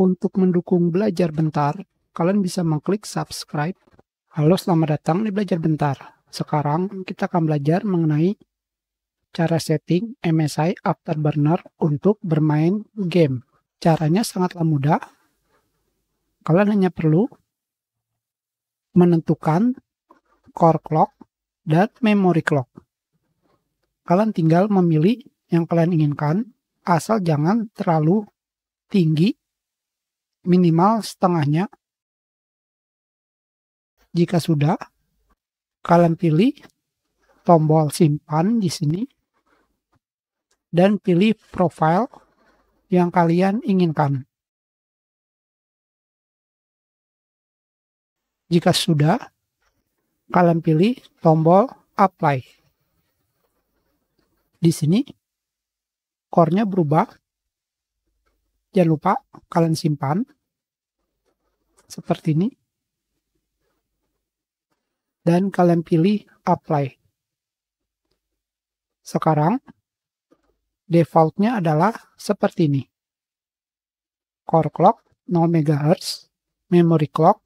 Untuk mendukung belajar bentar, kalian bisa mengklik subscribe. Halo, selamat datang di Belajar Bentar. Sekarang kita akan belajar mengenai cara setting MSI Afterburner untuk bermain game. Caranya sangatlah mudah. Kalian hanya perlu menentukan core clock dan memory clock. Kalian tinggal memilih yang kalian inginkan, asal jangan terlalu tinggi minimal setengahnya. Jika sudah, kalian pilih tombol simpan di sini dan pilih profile yang kalian inginkan. Jika sudah, kalian pilih tombol apply. Di sini, core-nya berubah Jangan lupa kalian simpan seperti ini. Dan kalian pilih apply. Sekarang defaultnya adalah seperti ini. Core clock 0 MHz, memory clock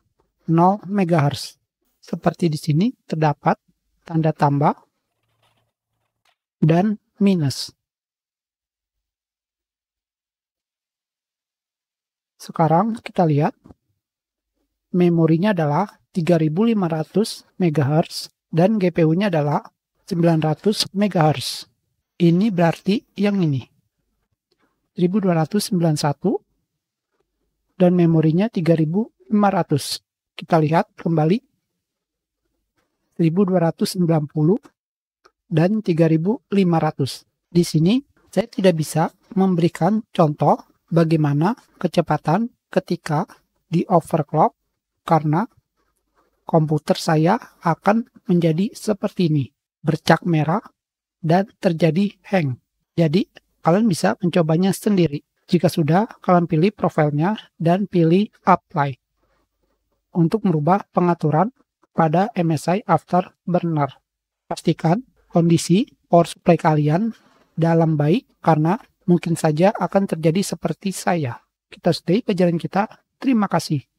0 MHz. Seperti di sini terdapat tanda tambah dan minus. Sekarang kita lihat memorinya adalah 3500 MHz dan GPU-nya adalah 900 MHz. Ini berarti yang ini. 1291 dan memorinya 3500. Kita lihat kembali 1290 dan 3500. Di sini saya tidak bisa memberikan contoh bagaimana kecepatan ketika di overclock karena komputer saya akan menjadi seperti ini, bercak merah dan terjadi hang. Jadi, kalian bisa mencobanya sendiri. Jika sudah, kalian pilih profilnya dan pilih apply untuk merubah pengaturan pada MSI Afterburner. Pastikan kondisi power supply kalian dalam baik karena mungkin saja akan terjadi seperti saya. Kita sudahi pelajaran kita. Terima kasih.